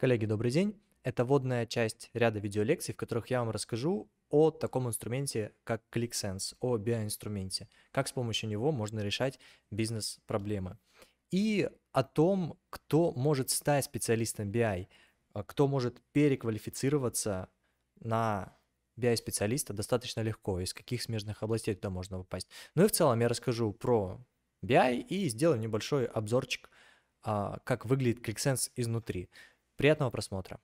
Коллеги, добрый день. Это вводная часть ряда видеолекций, в которых я вам расскажу о таком инструменте, как ClickSense, о биоинструменте, как с помощью него можно решать бизнес-проблемы. И о том, кто может стать специалистом BI, а, кто может переквалифицироваться на BI-специалиста достаточно легко, из каких смежных областей туда можно попасть. Ну и в целом я расскажу про BI и сделаю небольшой обзорчик, а, как выглядит ClickSense изнутри. Приятного просмотра.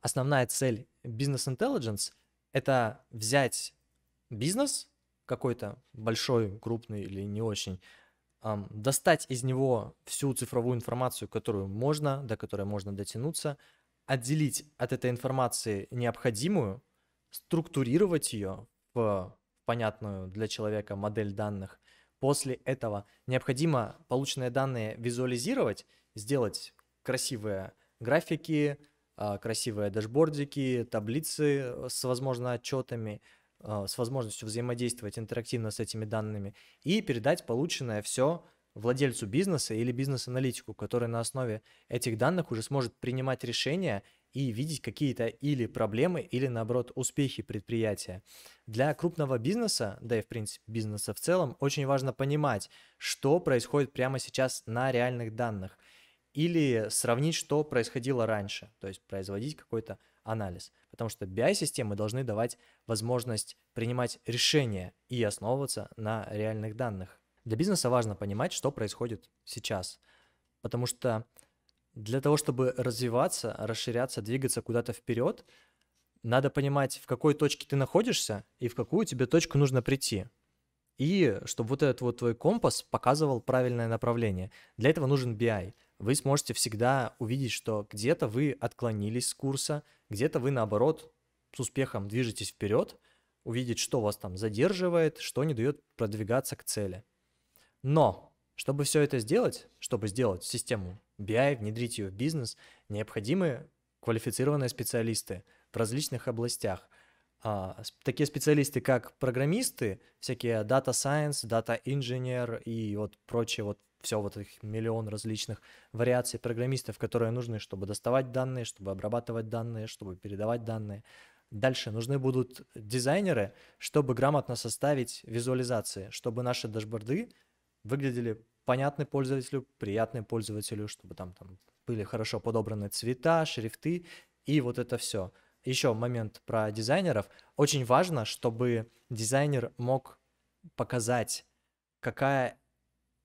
Основная цель бизнес intelligence – это взять бизнес какой-то большой, крупный или не очень, достать из него всю цифровую информацию, которую можно, до которой можно дотянуться, отделить от этой информации необходимую, структурировать ее в понятную для человека модель данных. После этого необходимо полученные данные визуализировать, сделать красивые графики, а, красивые дашбордики, таблицы э, с, возможно, отчетами, а, с возможностью взаимодействовать интерактивно с этими данными и передать полученное все владельцу бизнеса или бизнес-аналитику, который на основе этих данных уже сможет принимать решения и видеть какие-то или проблемы, или наоборот успехи предприятия. Для крупного бизнеса, да и в принципе бизнеса в целом, очень важно понимать, что происходит прямо сейчас на реальных данных или сравнить, что происходило раньше, то есть производить какой-то анализ. Потому что BI-системы должны давать возможность принимать решения и основываться на реальных данных. Для бизнеса важно понимать, что происходит сейчас, потому что для того, чтобы развиваться, расширяться, двигаться куда-то вперед, надо понимать, в какой точке ты находишься и в какую тебе точку нужно прийти. И чтобы вот этот вот твой компас показывал правильное направление. Для этого нужен BI. Вы сможете всегда увидеть, что где-то вы отклонились с курса, где-то вы, наоборот, с успехом движетесь вперед, увидеть, что вас там задерживает, что не дает продвигаться к цели. Но, чтобы все это сделать, чтобы сделать систему BI, внедрить ее в бизнес, необходимы квалифицированные специалисты в различных областях. А, такие специалисты, как программисты, всякие data science, data engineer и вот прочие вот все вот их миллион различных вариаций программистов, которые нужны, чтобы доставать данные, чтобы обрабатывать данные, чтобы передавать данные. Дальше нужны будут дизайнеры, чтобы грамотно составить визуализации, чтобы наши дашборды выглядели понятный пользователю, приятный пользователю, чтобы там, там были хорошо подобраны цвета, шрифты и вот это все. Еще момент про дизайнеров. Очень важно, чтобы дизайнер мог показать, какая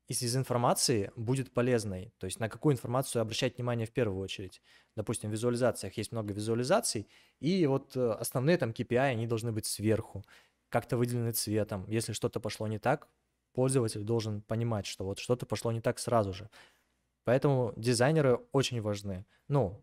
из, из информации будет полезной, то есть на какую информацию обращать внимание в первую очередь. Допустим, в визуализациях есть много визуализаций, и вот э, основные там KPI, а, они должны быть сверху, как-то выделены цветом. Если что-то пошло не так, пользователь должен понимать, что вот что-то пошло не так сразу же. Поэтому дизайнеры очень важны. Ну,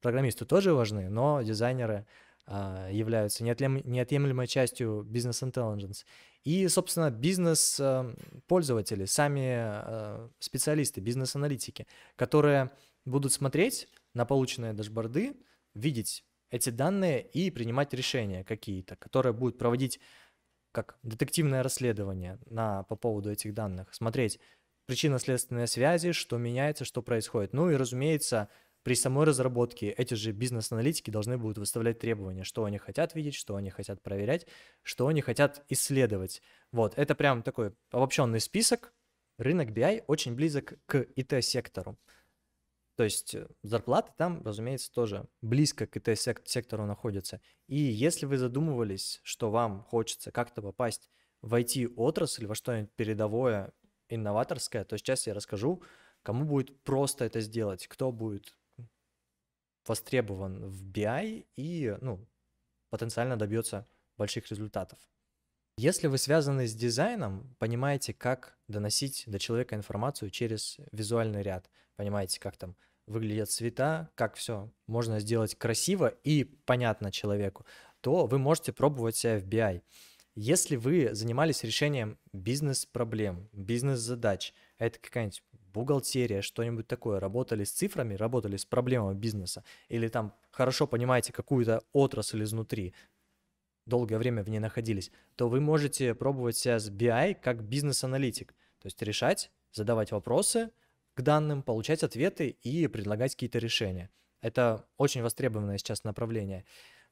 программисты тоже важны, но дизайнеры а, являются неотлем, неотъемлемой частью бизнес intelligence. И, собственно, бизнес-пользователи, а, сами а, специалисты, бизнес-аналитики, которые будут смотреть на полученные дашборды, видеть эти данные и принимать решения какие-то, которые будут проводить как детективное расследование на, по поводу этих данных, смотреть причинно-следственные связи, что меняется, что происходит. Ну и, разумеется, при самой разработке эти же бизнес-аналитики должны будут выставлять требования, что они хотят видеть, что они хотят проверять, что они хотят исследовать. Вот, это прям такой обобщенный список. Рынок BI очень близок к ИТ-сектору. То есть э, зарплаты там, разумеется, тоже близко к ИТ-сектору находятся. И если вы задумывались, что вам хочется как-то попасть в IT-отрасль, во что-нибудь передовое, инноваторское, то сейчас я расскажу, кому будет просто это сделать, кто будет востребован в BI и ну, потенциально добьется больших результатов. Если вы связаны с дизайном, понимаете, как доносить до человека информацию через визуальный ряд, понимаете, как там выглядят цвета, как все можно сделать красиво и понятно человеку, то вы можете пробовать себя в BI. Если вы занимались решением бизнес-проблем, бизнес-задач, а это какая-нибудь бухгалтерия, что-нибудь такое, работали с цифрами, работали с проблемами бизнеса, или там хорошо понимаете какую-то отрасль изнутри, долгое время в ней находились, то вы можете пробовать себя с BI как бизнес-аналитик, то есть решать, задавать вопросы, к данным, получать ответы и предлагать какие-то решения. Это очень востребованное сейчас направление.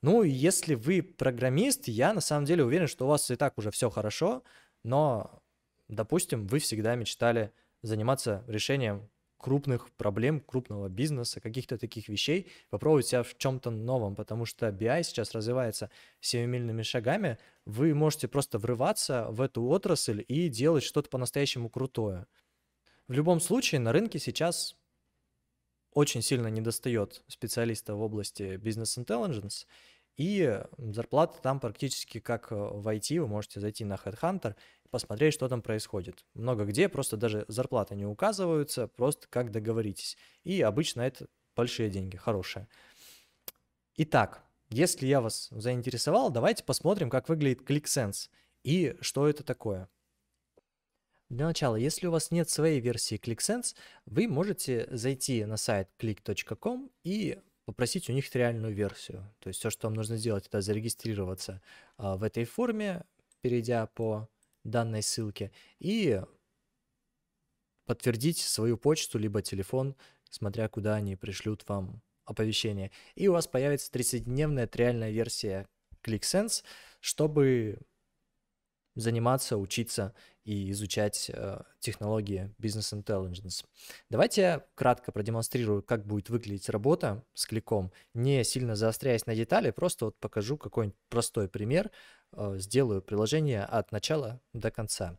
Ну, если вы программист, я на самом деле уверен, что у вас и так уже все хорошо, но, допустим, вы всегда мечтали заниматься решением крупных проблем, крупного бизнеса, каких-то таких вещей, попробовать себя в чем-то новом, потому что BI сейчас развивается семимильными шагами, вы можете просто врываться в эту отрасль и делать что-то по-настоящему крутое. В любом случае, на рынке сейчас очень сильно недостает специалиста в области бизнес-интеллигенс, и зарплата там практически как э, в IT, вы можете зайти на HeadHunter и посмотреть, что там происходит. Много где просто даже зарплаты не указываются, просто как договоритесь. И обычно это большие деньги, хорошие. Итак, если я вас заинтересовал, давайте посмотрим, как выглядит ClickSense и что это такое. Для начала, если у вас нет своей версии ClickSense, вы можете зайти на сайт click.com и попросить у них реальную версию. То есть все, что вам нужно сделать, это зарегистрироваться а, в этой форме, перейдя по данной ссылке, и подтвердить свою почту, либо телефон, смотря куда они пришлют вам оповещение. И у вас появится 30-дневная реальная версия ClickSense, чтобы заниматься, учиться и изучать э, технологии бизнес intelligence. Давайте я кратко продемонстрирую, как будет выглядеть работа с кликом, не сильно заостряясь на детали, просто вот покажу какой-нибудь простой пример, э, сделаю приложение от начала до конца.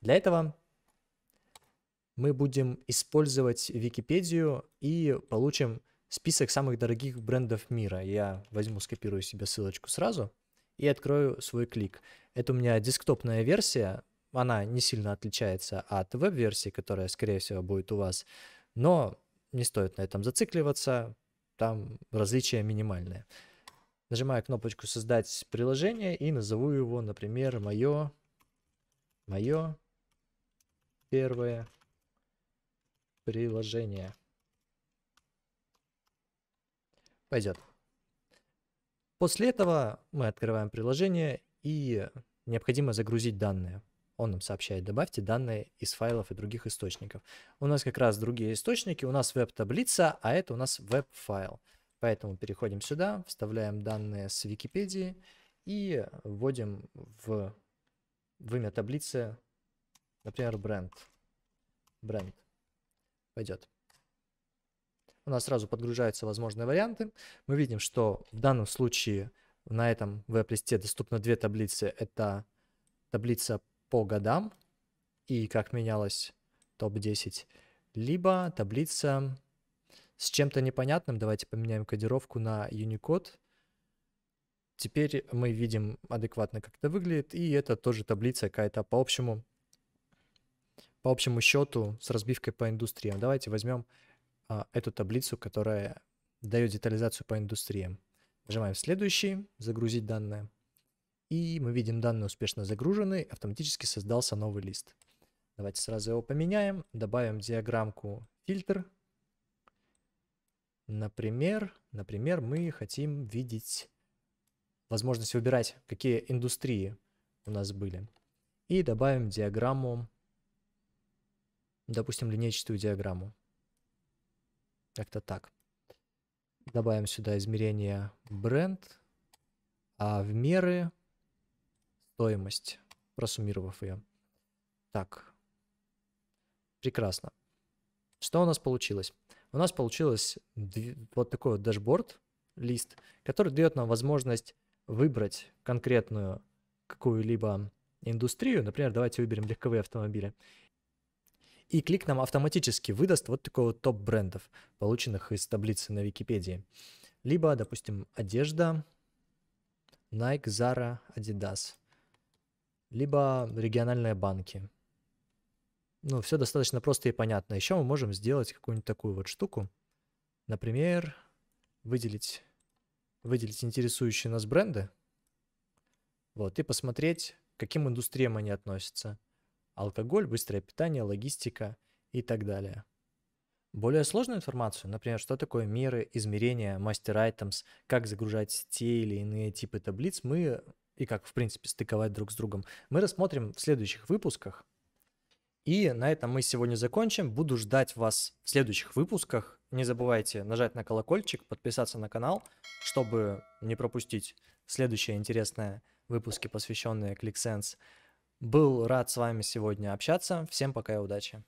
Для этого мы будем использовать Википедию и получим список самых дорогих брендов мира. Я возьму, скопирую себе ссылочку сразу и открою свой клик. Это у меня десктопная версия, она не сильно отличается от веб-версии, которая, скорее всего, будет у вас, но не стоит на этом зацикливаться, там различия минимальные. Нажимаю кнопочку «Создать приложение» и назову его, например, «Мое», «Мое первое приложение». Пойдет. После этого мы открываем приложение и необходимо загрузить данные. Он нам сообщает, добавьте данные из файлов и других источников. У нас как раз другие источники, у нас веб-таблица, а это у нас веб-файл. Поэтому переходим сюда, вставляем данные с Википедии и вводим в, в имя таблицы, например, бренд. Бренд. Пойдет нас сразу подгружаются возможные варианты. Мы видим, что в данном случае на этом веб-листе доступно две таблицы. Это таблица по годам и как менялось топ-10, либо таблица с чем-то непонятным. Давайте поменяем кодировку на Unicode. Теперь мы видим адекватно, как это выглядит, и это тоже таблица какая-то по общему, по общему счету с разбивкой по индустриям. Давайте возьмем а, эту таблицу, которая дает детализацию по индустриям. Нажимаем «Следующий», «Загрузить данные». И мы видим данные успешно загружены, автоматически создался новый лист. Давайте сразу его поменяем, добавим диаграммку «Фильтр». Например, например, мы хотим видеть возможность выбирать, какие индустрии у нас были. И добавим диаграмму, допустим, линейчатую диаграмму. Как-то так. Добавим сюда измерение бренд, а в меры стоимость, просуммировав ее. Так, прекрасно. Что у нас получилось? У нас получилось вот такой вот дашборд, лист, который дает нам возможность выбрать конкретную какую-либо индустрию. Например, давайте выберем легковые автомобили и клик нам автоматически выдаст вот такой вот топ брендов, полученных из таблицы на Википедии. Либо, допустим, одежда, Nike, Zara, Adidas, либо региональные банки. Ну, все достаточно просто и понятно. Еще мы можем сделать какую-нибудь такую вот штуку. Например, выделить, выделить интересующие нас бренды. Вот, и посмотреть, к каким индустриям они относятся алкоголь, быстрое питание, логистика и так далее. Более сложную информацию, например, что такое меры, измерения, мастер items, как загружать те или иные типы таблиц, мы и как, в принципе, стыковать друг с другом, мы рассмотрим в следующих выпусках. И на этом мы сегодня закончим. Буду ждать вас в следующих выпусках. Не забывайте нажать на колокольчик, подписаться на канал, чтобы не пропустить следующие интересные выпуски, посвященные ClickSense. Был рад с вами сегодня общаться. Всем пока и удачи.